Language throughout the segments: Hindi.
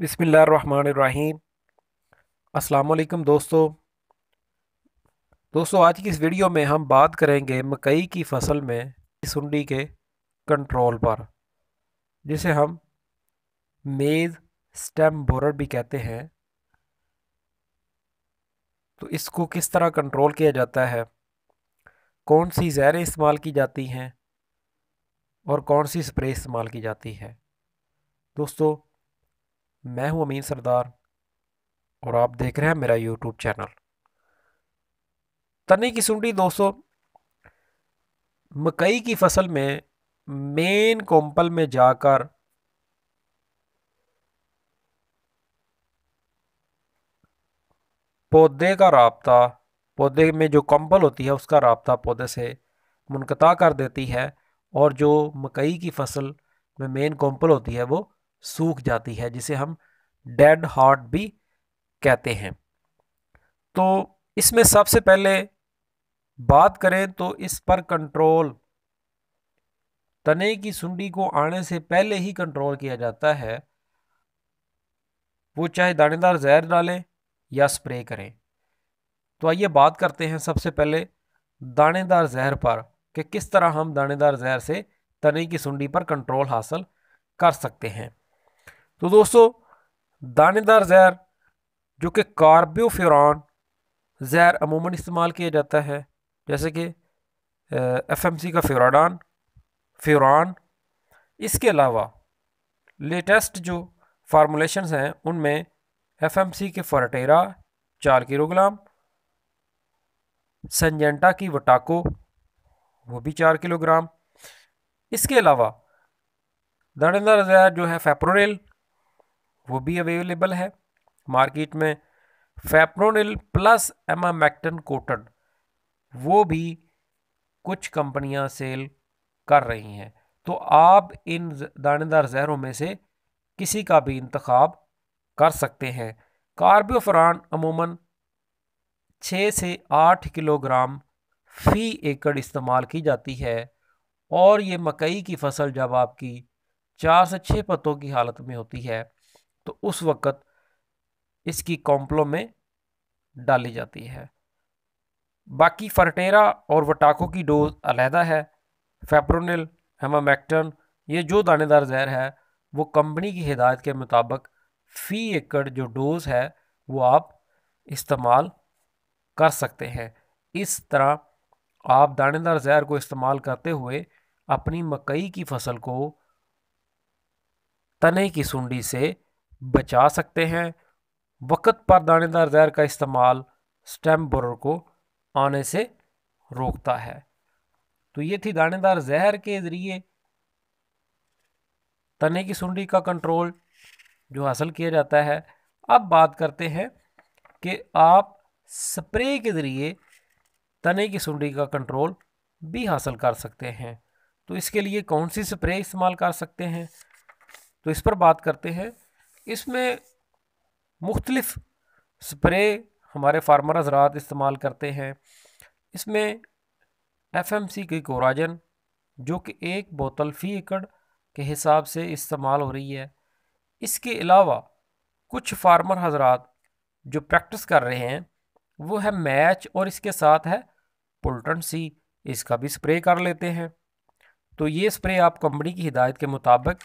बिसमीम अस्सलाम दोस्तों दोस्तों आज की इस वीडियो में हम बात करेंगे मकई की फसल में सुंडी के कंट्रोल पर जिसे हम मेज़ स्टेम बोरर भी कहते हैं तो इसको किस तरह कंट्रोल किया जाता है कौन सी ज़हरें इस्तेमाल की जाती हैं और कौन सी स्प्रे इस्तेमाल की जाती है दोस्तों मैं हूं अमीन सरदार और आप देख रहे हैं मेरा यूट्यूब चैनल तने की सुंडी दोस्तों मकई की फसल में मेन कोम्पल में जाकर पौधे का रबता पौधे में जो कंबल होती है उसका रबता पौधे से मुनकता कर देती है और जो मकई की फसल में मेन कोम्पल होती है वो सूख जाती है जिसे हम डेड हार्ट भी कहते हैं तो इसमें सबसे पहले बात करें तो इस पर कंट्रोल तने की सुंडी को आने से पहले ही कंट्रोल किया जाता है वो चाहे दानेदार जहर डालें या स्प्रे करें तो आइए बात करते हैं सबसे पहले दानेदार जहर पर कि किस तरह हम दानेदार जहर से तने की सुंडी पर कंट्रोल हासिल कर सकते हैं तो दोस्तों दानेदार जहर जो कि कार्ब्योफ्योरान जहर अमूमन इस्तेमाल किया जाता है जैसे कि एफएमसी का फ्योराडान फ्योरान इसके अलावा लेटेस्ट जो फार्मूलेशंस हैं उनमें एफएमसी के फरटेरा चार किलोग्राम संजेंटा की वटाको वो भी चार किलोग्राम इसके अलावा दानेदार जहर जो है फेप्रोरेल वो भी अवेलेबल है मार्केट में फैप्रोनिल प्लस एमामेक्टन कोटन वो भी कुछ कंपनियां सेल कर रही हैं तो आप इन दानेदार जहरों में से किसी का भी इंतखब कर सकते हैं कार्बियोफ़रान अमूमन छः से आठ किलोग्राम फ़ी एकड़ इस्तेमाल की जाती है और ये मकई की फसल जब आपकी चार से छः पत्तों की हालत में होती है तो उस वक़्त इसकी कॉम्प्लो में डाली जाती है बाकी फर्टेरा और वटाको की डोज अलहदा है फेप्रोनिल हेमामैक्टन ये जो दानेदार जहर है वो कंपनी की हिदायत के मुताबिक फ़ी एकड़ जो डोज़ है वो आप इस्तेमाल कर सकते हैं इस तरह आप दानेदार जहर को इस्तेमाल करते हुए अपनी मकई की फसल को तने की सुंडी से बचा सकते हैं वक़्त पर दानेदार जहर का इस्तेमाल स्टेम बोरर को आने से रोकता है तो ये थी दानेदार जहर के ज़रिए तने की सुंडी का कंट्रोल जो हासिल किया जाता है अब बात करते हैं कि आप स्प्रे के ज़रिए तने की सुंडी का कंट्रोल भी हासिल कर सकते हैं तो इसके लिए कौन सी स्प्रे इस्तेमाल कर सकते हैं तो इस पर बात करते हैं इसमें मुख्तलफ़ स्प्रे हमारे फार्मर हजरात इस्तेमाल करते हैं इसमें एफ एम सी की कोराजन जो कि एक बोतल फ़ी एकड़ के हिसाब से इस्तेमाल हो रही है इसके अलावा कुछ फार्मर हजरात जो प्रैक्टिस कर रहे हैं वो है मैच और इसके साथ है पोल्टन सी इसका भी स्प्रे कर लेते हैं तो ये स्प्रे आप कंपनी की हिदायत के मुताबिक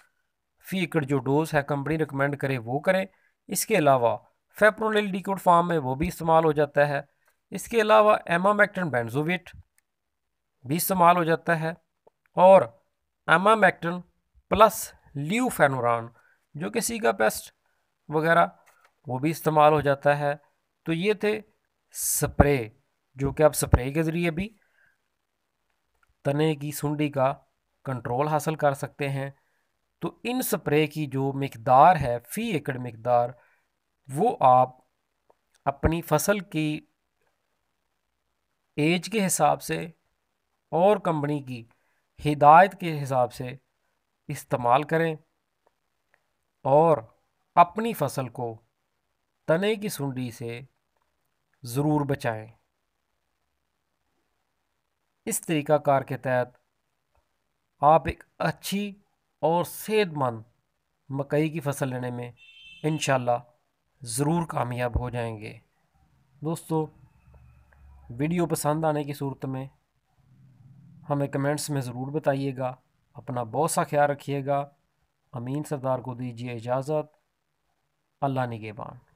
फी एकड़ जो डोज है कंपनी रिकमेंड करे वो करें इसके अलावा फेप्रोनिल डिकोड फार्म में वो भी इस्तेमाल हो जाता है इसके अलावा एमामैक्टन बेंजोविट भी इस्तेमाल हो जाता है और एमामैक्टन प्लस ल्यूफेनोरान जो कि सीगा पेस्ट वगैरह वो भी इस्तेमाल हो जाता है तो ये थे स्प्रे जो कि आप स्प्रे के ज़रिए भी तने की सुंडी का कंट्रोल हासिल कर सकते हैं तो इन स्प्रे की जो मकदार है फ़ी एकड़ मकदार वो आप अपनी फसल की एज के हिसाब से और कंपनी की हिदायत के हिसाब से इस्तेमाल करें और अपनी फसल को तने की सुंडी से ज़रूर बचाएं। इस तरीक़ाकार के तहत आप एक अच्छी और सेहतमंद मकई की फसल लेने में इन ज़रूर कामयाब हो जाएंगे दोस्तों वीडियो पसंद आने की सूरत में हमें कमेंट्स में ज़रूर बताइएगा अपना बहुत सा ख्याल रखिएगा अमीन सरदार को दीजिए इजाज़त अल्लाह निगेबान